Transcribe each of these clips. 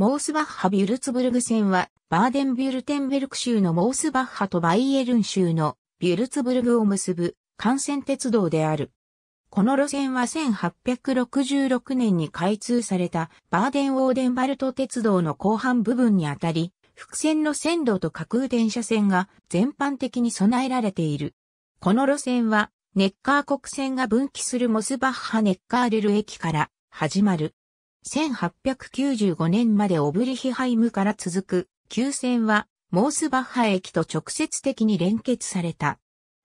モースバッハ・ビュルツブルグ戦は、バーデン・ビュルテンベルク州のモースバッハとバイエルン州のビュルツブルグを結ぶ幹線鉄道である。この路線は1866年に開通されたバーデン・オーデンバルト鉄道の後半部分にあたり、伏線の線路と架空電車線が全般的に備えられている。この路線は、ネッカー国線が分岐するモスバッハネッカールル駅から始まる。1895年までオブリヒハイムから続く、旧線は、モースバッハ駅と直接的に連結された。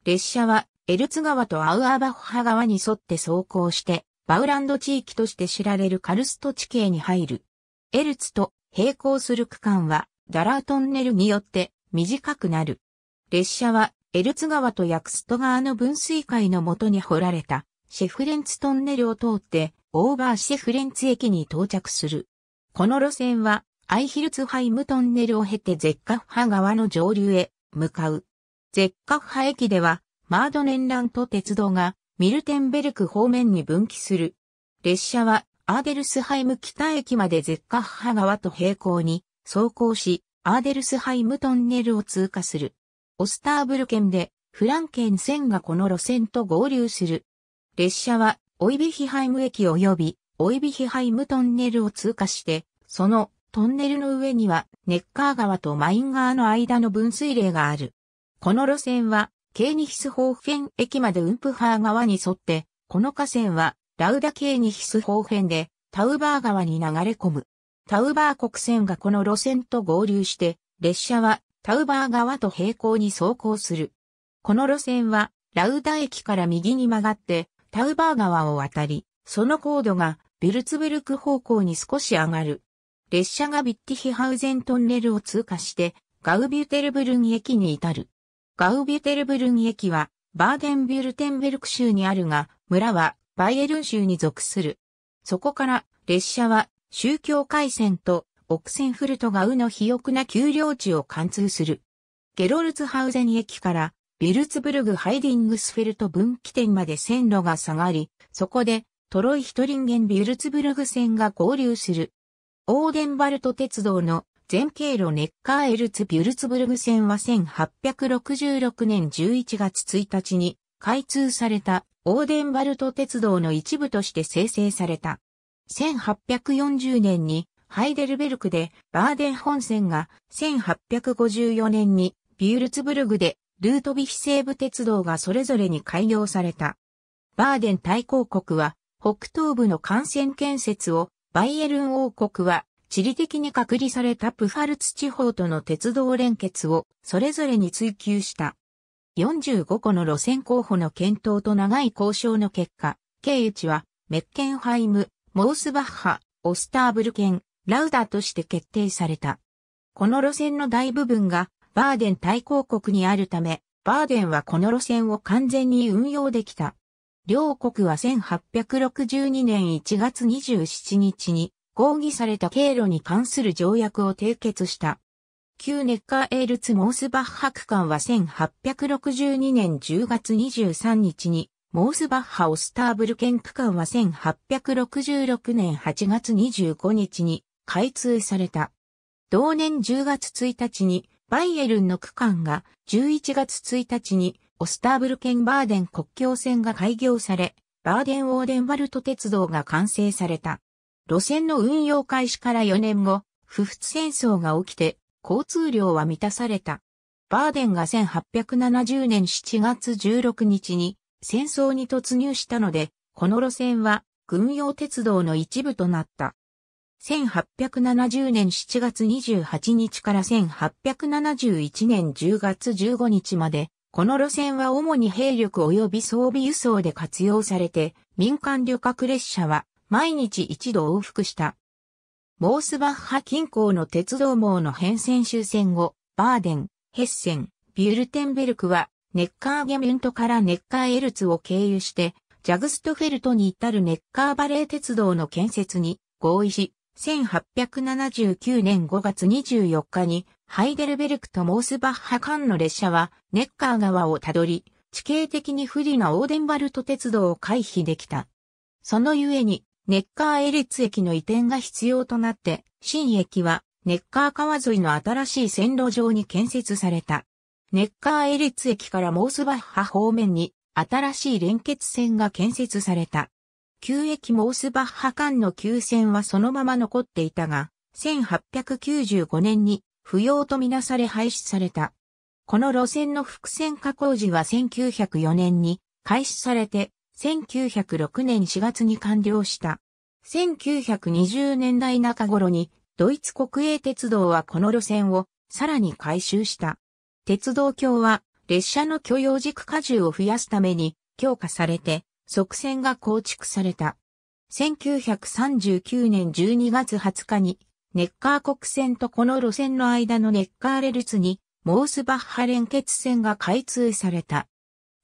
列車は、エルツ川とアウアバッハ川に沿って走行して、バウランド地域として知られるカルスト地形に入る。エルツと並行する区間は、ダラートンネルによって短くなる。列車は、エルツ川とヤクスト川の分水海のもとに掘られたシェフレンツトンネルを通って、オーバーシェフレンツ駅に到着する。この路線は、アイヒルツハイムトンネルを経てゼッカフハ川の上流へ向かう。ゼッカフハ駅では、マードネンラント鉄道がミルテンベルク方面に分岐する。列車はアーデルスハイム北駅までゼッカフハ川と並行に走行し、アーデルスハイムトンネルを通過する。オスターブル県でフランケン線がこの路線と合流する。列車は、オイビヒハイム駅及び、オイビヒハイムトンネルを通過して、そのトンネルの上には、ネッカー川とマイン川の間の分水嶺がある。この路線は、ケーニヒスホーフェン駅までウンプハー川に沿って、この河川は、ラウダケーニヒスホーフェンで、タウバー川に流れ込む。タウバー国線がこの路線と合流して、列車はタウバー川と平行に走行する。この路線は、ラウダ駅から右に曲がって、タウバー川を渡り、その高度がビルツブルク方向に少し上がる。列車がビッティヒハウゼントンネルを通過して、ガウビュテルブルン駅に至る。ガウビュテルブルン駅は、バーデンビュルテンベルク州にあるが、村はバイエルン州に属する。そこから列車は宗教回線とオクセンフルトがウの肥沃な丘陵地を貫通する。ゲロルツハウゼン駅からビルツブルグハイディングスフェルト分岐点まで線路が下がり、そこでトロイヒトリンゲンビルツブルグ線が合流する。オーデンバルト鉄道の全経路ネッカーエルツビュルツブルグ線は1866年11月1日に開通されたオーデンバルト鉄道の一部として生成された。1840年にハイデルベルクでバーデン本線が1854年にビュルツブルグでルートビヒ西部鉄道がそれぞれに開業された。バーデン大公国は北東部の幹線建設を、バイエルン王国は地理的に隔離されたプファルツ地方との鉄道連結をそれぞれに追求した。45個の路線候補の検討と長い交渉の結果、経イチはメッケンハイム、モースバッハ、オスターブルケン、ラウダとして決定された。この路線の大部分がバーデン対抗国にあるため、バーデンはこの路線を完全に運用できた。両国は1862年1月27日に合議された経路に関する条約を締結した。旧ネッカーエールツ・モースバッハ区間は1862年10月23日に、モースバッハ・オスターブルケン区間は1866年8月25日に開通された。同年10月1日にバイエルンの区間が11月1日にオスターブルケンバーデン国境線が開業され、バーデン・オーデンワルト鉄道が完成された。路線の運用開始から4年後、不仏戦争が起きて、交通量は満たされた。バーデンが1870年7月16日に戦争に突入したので、この路線は軍用鉄道の一部となった。1870年7月28日から1871年10月15日まで、この路線は主に兵力及び装備輸送で活用されて、民間旅客列車は毎日一度往復した。モースバッハ近郊の鉄道網の変遷終戦後、バーデン、ヘッセン、ビュルテンベルクは、ネッカーゲミュントからネッカーエルツを経由して、ジャグストフェルトに至るネッカーバレー鉄道の建設に合意し、1879年5月24日に、ハイデルベルクとモースバッハ間の列車は、ネッカー川をたどり、地形的に不利なオーデンバルト鉄道を回避できた。そのゆえに、ネッカーエリツ駅の移転が必要となって、新駅は、ネッカー川沿いの新しい線路上に建設された。ネッカーエリツ駅からモースバッハ方面に、新しい連結線が建設された。旧駅モースバッハ間の旧線はそのまま残っていたが、1895年に不要とみなされ廃止された。この路線の複線加工時は1904年に開始されて、1906年4月に完了した。1920年代中頃にドイツ国営鉄道はこの路線をさらに改修した。鉄道橋は列車の許容軸荷重を増やすために強化されて側線が構築された。1939年12月20日に、ネッカー国線とこの路線の間のネッカーレルツに、モースバッハ連結線が開通された。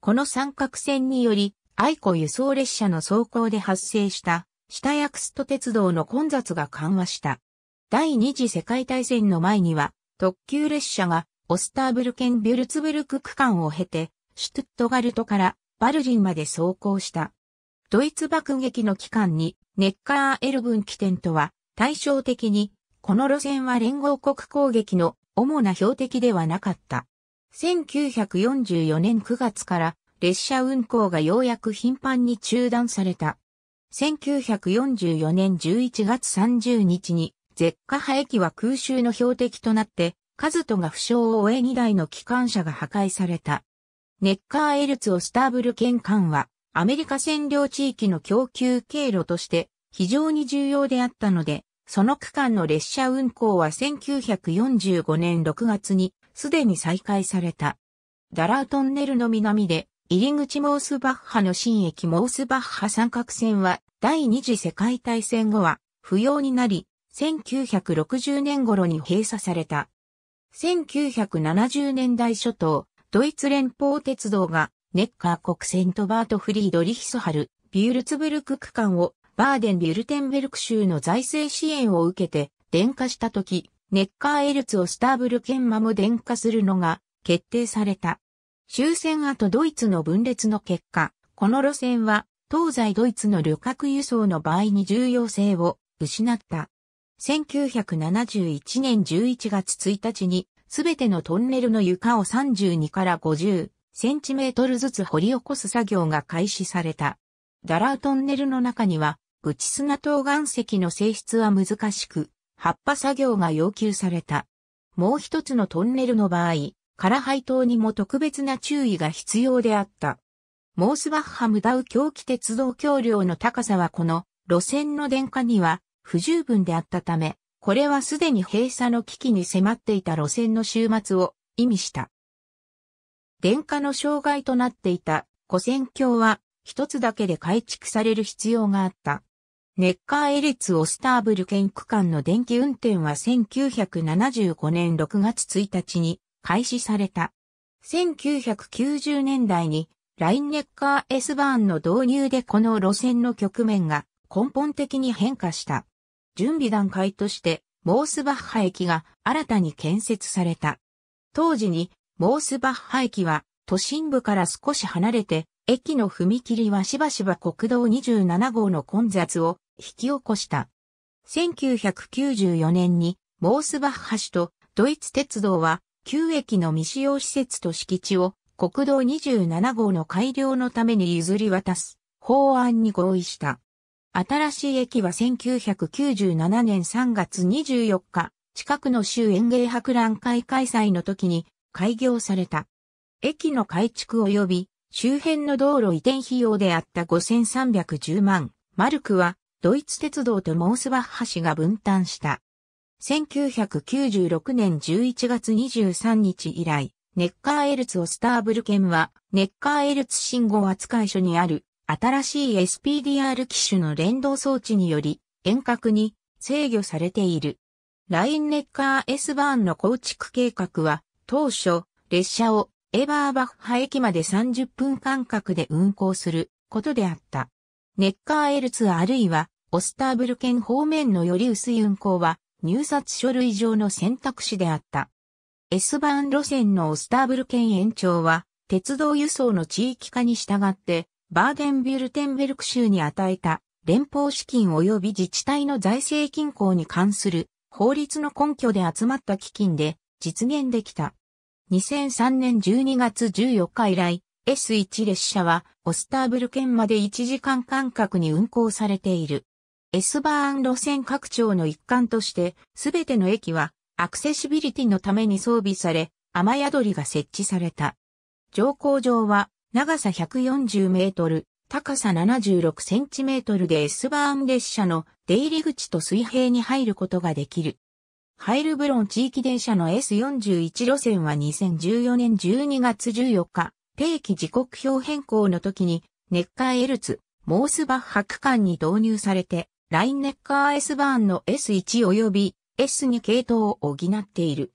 この三角線により、愛子輸送列車の走行で発生した、下ヤクスト鉄道の混雑が緩和した。第二次世界大戦の前には、特急列車が、オスターブルケンビュルツブルク区間を経て、シュトゥットガルトからバルジンまで走行した。ドイツ爆撃の期間にネッカーエルブン起点とは対照的に、この路線は連合国攻撃の主な標的ではなかった。1944年9月から列車運行がようやく頻繁に中断された。1944年11月30日に、ゼッカハ駅は空襲の標的となって、カズトが負傷を終え2台の機関車が破壊された。ネッカーエルツオスターブル県間は、アメリカ占領地域の供給経路として非常に重要であったので、その区間の列車運行は1945年6月にすでに再開された。ダラートンネルの南で入り口モースバッハの新駅モースバッハ三角線は第二次世界大戦後は不要になり、1960年頃に閉鎖された。1970年代初頭、ドイツ連邦鉄道が、ネッカー国線とバート・フリード・リヒソハル、ビュルツブルク区間を、バーデン・ビュルテンベルク州の財政支援を受けて、電化したとき、ネッカーエルツをスターブルケンマム電化するのが、決定された。終戦後ドイツの分裂の結果、この路線は、東西ドイツの旅客輸送の場合に重要性を失った。1971年11月1日にすべてのトンネルの床を32から50センチメートルずつ掘り起こす作業が開始された。ダラウトンネルの中には、ブチ砂ナ岩石の性質は難しく、葉っぱ作業が要求された。もう一つのトンネルの場合、カラハイ島にも特別な注意が必要であった。モースバッハムダウ狂気鉄道橋梁の高さはこの路線の電化には不十分であったため、これはすでに閉鎖の危機に迫っていた路線の終末を意味した。電化の障害となっていた古戦橋は一つだけで改築される必要があった。ネッカーエリツ・オスターブル県区間の電気運転は1975年6月1日に開始された。1990年代にラインネッカー S バーンの導入でこの路線の局面が根本的に変化した。準備段階として、モースバッハ駅が新たに建設された。当時に、モースバッハ駅は都心部から少し離れて、駅の踏切はしばしば国道27号の混雑を引き起こした。1994年に、モースバッハ市とドイツ鉄道は、旧駅の未使用施設と敷地を国道27号の改良のために譲り渡す法案に合意した。新しい駅は1997年3月24日、近くの州園芸博覧会開催の時に開業された。駅の改築及び周辺の道路移転費用であった5310万マルクはドイツ鉄道とモースバッハ市が分担した。1996年11月23日以来、ネッカーエルツオスターブル県は、ネッカーエルツ信号扱い所にある新しい SPDR 機種の連動装置により遠隔に制御されている。ラインネッカー S バーンの構築計画は当初列車をエバーバッハ駅まで30分間隔で運行することであった。ネッカー L2 あるいはオスターブル県方面のより薄い運行は入札書類上の選択肢であった。S バーン路線のオスターブル県延長は鉄道輸送の地域化に従ってバーデンビルテンベルク州に与えた連邦資金及び自治体の財政均衡に関する法律の根拠で集まった基金で実現できた。2003年12月14日以来、S1 列車はオスターブル県まで1時間間隔に運行されている。S バーン路線拡張の一環として、すべての駅はアクセシビリティのために装備され、雨宿りが設置された。乗降場は長さ140メートル、高さ76センチメートルで S バーン列車の出入り口と水平に入ることができる。ハイルブロン地域電車の S41 路線は2014年12月14日、定期時刻表変更の時に、ネッカーエルツ、モースバッハ区間に導入されて、ラインネッカー S バーンの S1 及び S2 系統を補っている。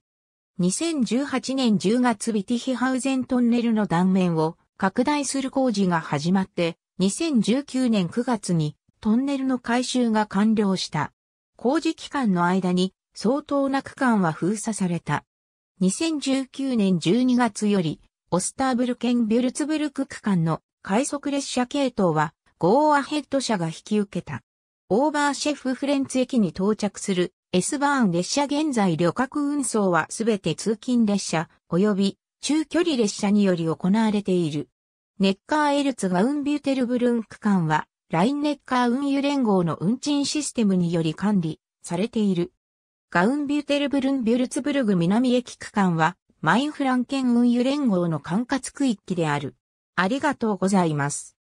2018年10月ビティヒハウゼントンネルの断面を拡大する工事が始まって、2019年9月にトンネルの改修が完了した。工事期間の間に相当な区間は封鎖された。2019年12月より、オスターブルケンビュルツブルク区間の快速列車系統は、ゴーアヘッド社が引き受けた。オーバーシェフフレンツ駅に到着する S バーン列車現在旅客運送はすべて通勤列車及び中距離列車により行われている。ネッカーエルツガウンビューテルブルン区間は、ラインネッカー運輸連合の運賃システムにより管理されている。ガウンビューテルブルンビュルツブルグ南駅区間は、マインフラン県運輸連合の管轄区域である。ありがとうございます。